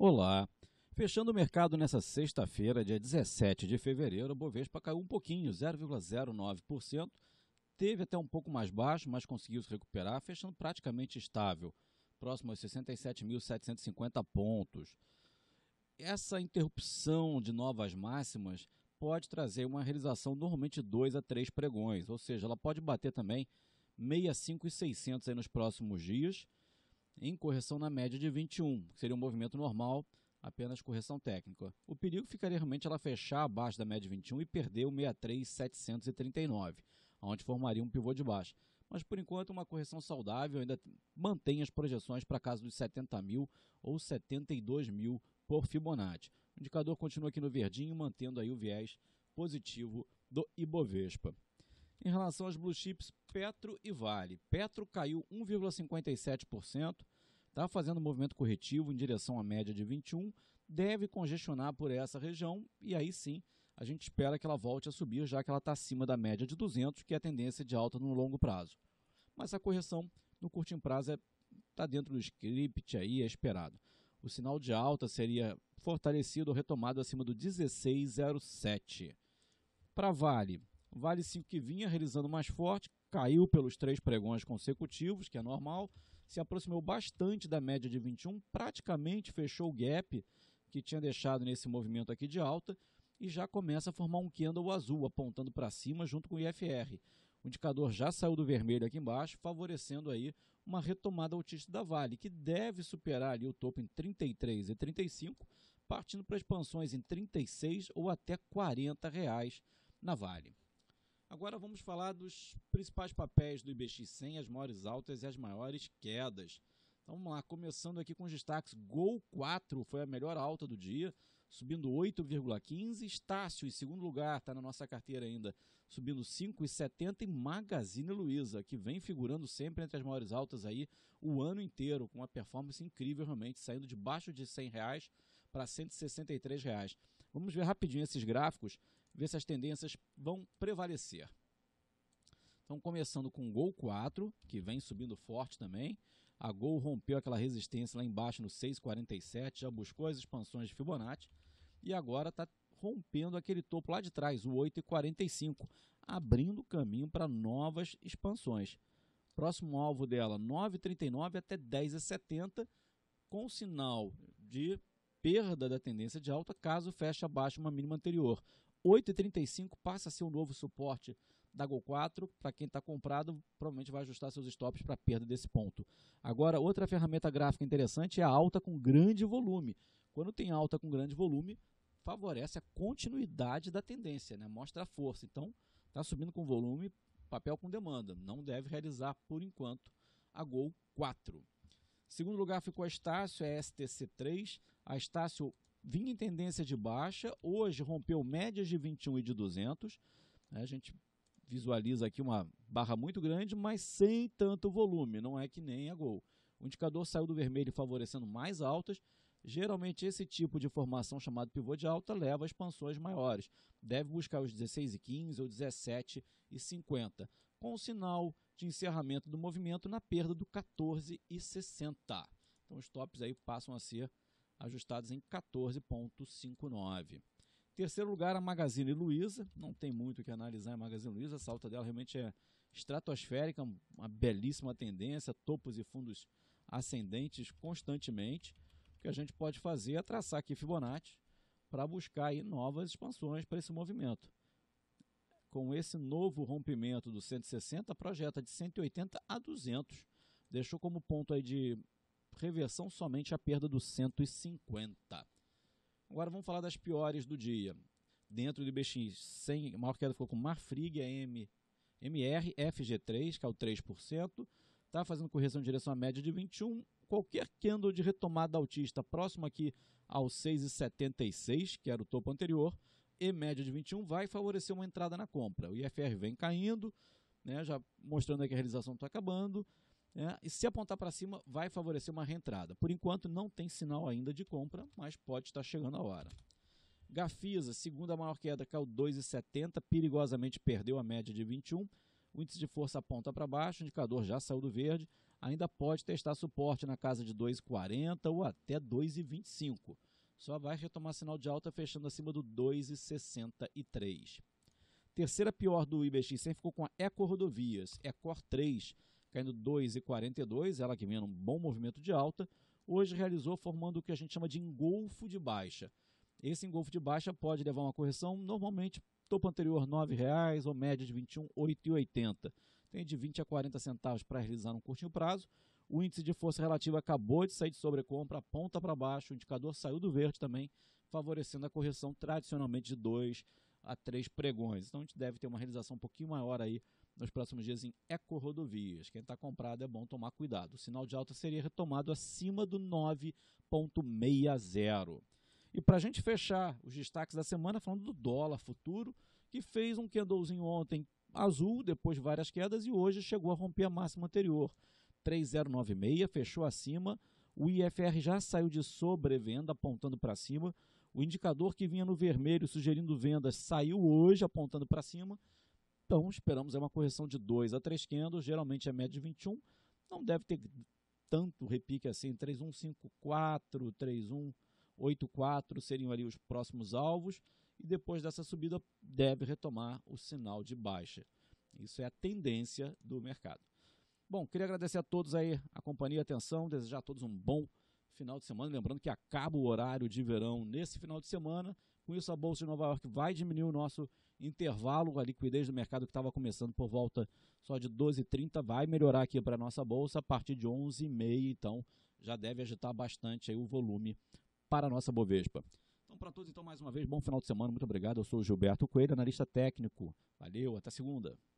Olá. Fechando o mercado nessa sexta-feira, dia 17 de fevereiro, o Bovespa caiu um pouquinho, 0,09%. Teve até um pouco mais baixo, mas conseguiu se recuperar, fechando praticamente estável, próximo aos 67.750 pontos. Essa interrupção de novas máximas pode trazer uma realização normalmente 2 a 3 pregões, ou seja, ela pode bater também 65.600 e nos próximos dias em correção na média de 21, que seria um movimento normal, apenas correção técnica. O perigo ficaria realmente ela fechar abaixo da média de 21 e perder o 63,739, onde formaria um pivô de baixa. Mas por enquanto, uma correção saudável ainda mantém as projeções para casa dos 70 mil ou 72 mil por Fibonacci. O indicador continua aqui no verdinho, mantendo aí o viés positivo do Ibovespa em relação aos blue chips Petro e Vale. Petro caiu 1,57%, está fazendo um movimento corretivo em direção à média de 21, deve congestionar por essa região e aí sim a gente espera que ela volte a subir, já que ela está acima da média de 200, que é a tendência de alta no longo prazo. Mas a correção no curto prazo está é, tá dentro do script aí, é esperado. O sinal de alta seria fortalecido ou retomado acima do 1607. Para Vale, Vale 5 que vinha realizando mais forte, caiu pelos três pregões consecutivos, que é normal, se aproximou bastante da média de 21, praticamente fechou o gap que tinha deixado nesse movimento aqui de alta e já começa a formar um candle azul apontando para cima junto com o IFR. O indicador já saiu do vermelho aqui embaixo, favorecendo aí uma retomada autista da Vale, que deve superar ali o topo em 33 e 35, partindo para expansões em 36 ou até 40 reais na Vale. Agora vamos falar dos principais papéis do IBX 100, as maiores altas e as maiores quedas. Então vamos lá, começando aqui com os destaques. Gol 4 foi a melhor alta do dia, subindo 8,15. Estácio, em segundo lugar, está na nossa carteira ainda, subindo 5,70. E Magazine Luiza, que vem figurando sempre entre as maiores altas aí o ano inteiro, com uma performance incrível realmente, saindo de baixo de 100 reais para 163 reais. Vamos ver rapidinho esses gráficos ver se as tendências vão prevalecer. Então, começando com o Gol 4, que vem subindo forte também. A Gol rompeu aquela resistência lá embaixo no 6,47, já buscou as expansões de Fibonacci e agora está rompendo aquele topo lá de trás, o 8,45, abrindo caminho para novas expansões. Próximo alvo dela, 9,39 até 10,70, com sinal de perda da tendência de alta caso feche abaixo uma mínima anterior. 8,35 passa a ser o novo suporte da Gol 4. Para quem está comprado, provavelmente vai ajustar seus stops para perda desse ponto. Agora, outra ferramenta gráfica interessante é a alta com grande volume. Quando tem alta com grande volume, favorece a continuidade da tendência, né? mostra a força. Então, está subindo com volume, papel com demanda. Não deve realizar, por enquanto, a Gol 4. Segundo lugar ficou a Estácio, a é STC3. A Estácio vinha em tendência de baixa, hoje rompeu médias de 21 e de 200. Né? A gente visualiza aqui uma barra muito grande, mas sem tanto volume, não é que nem a Gol. O indicador saiu do vermelho favorecendo mais altas. Geralmente esse tipo de formação chamado pivô de alta leva a expansões maiores. Deve buscar os 16,15 ou 17,50, com o sinal de encerramento do movimento na perda do 14,60. Então os tops aí passam a ser ajustados em 14,59. Terceiro lugar, a Magazine Luiza. Não tem muito o que analisar a Magazine Luiza. A salta dela realmente é estratosférica, uma belíssima tendência, topos e fundos ascendentes constantemente. O que a gente pode fazer é traçar aqui Fibonacci para buscar novas expansões para esse movimento. Com esse novo rompimento do 160, projeta de 180 a 200. Deixou como ponto aí de reversão somente a perda dos 150. Agora vamos falar das piores do dia. Dentro do IBX 100, a maior queda ficou com Marfrig, AM, MR, FG3, que é o 3%, está fazendo correção em direção à média de 21. Qualquer candle de retomada altista próximo aqui aos 6,76, que era o topo anterior, e média de 21 vai favorecer uma entrada na compra. O IFR vem caindo, né, já mostrando que a realização está acabando. É, e se apontar para cima, vai favorecer uma reentrada. Por enquanto, não tem sinal ainda de compra, mas pode estar chegando a hora. Gafisa, segunda maior queda, caiu 2,70, perigosamente perdeu a média de 21. O índice de força aponta para baixo, o indicador já saiu do verde, ainda pode testar suporte na casa de 2,40 ou até 2,25. Só vai retomar sinal de alta fechando acima do 2,63. Terceira pior do IBX100 ficou com a Eco Rodovias, Ecor 3, caindo 2,42, ela que vinha num bom movimento de alta, hoje realizou formando o que a gente chama de engolfo de baixa. Esse engolfo de baixa pode levar a uma correção, normalmente topo anterior R$ reais ou média de R$ 21,80. Tem de 20 a 40 centavos para realizar no curtinho prazo. O índice de força relativa acabou de sair de sobrecompra, aponta para baixo, o indicador saiu do verde também, favorecendo a correção tradicionalmente de 2 a três pregões. Então a gente deve ter uma realização um pouquinho maior aí nos próximos dias em Rodovias. Quem está comprado é bom tomar cuidado. O sinal de alta seria retomado acima do 9,60. E para a gente fechar os destaques da semana, falando do dólar futuro, que fez um candlezinho ontem azul, depois várias quedas, e hoje chegou a romper a máxima anterior. 3096, fechou acima. O IFR já saiu de sobrevenda, apontando para cima. O indicador que vinha no vermelho sugerindo vendas saiu hoje apontando para cima. Então, esperamos uma correção de 2 a 3 candles, geralmente é média de 21. Não deve ter tanto repique assim, 3154, 3184 seriam ali os próximos alvos e depois dessa subida deve retomar o sinal de baixa. Isso é a tendência do mercado. Bom, queria agradecer a todos aí a companhia, a atenção, desejar a todos um bom final de semana. Lembrando que acaba o horário de verão nesse final de semana. Com isso, a Bolsa de Nova York vai diminuir o nosso intervalo. A liquidez do mercado que estava começando por volta só de 12,30 vai melhorar aqui para a nossa Bolsa a partir de 11h30, Então, já deve agitar bastante aí o volume para a nossa Bovespa. Então, para todos, então, mais uma vez, bom final de semana. Muito obrigado. Eu sou o Gilberto Coelho, analista técnico. Valeu, até segunda.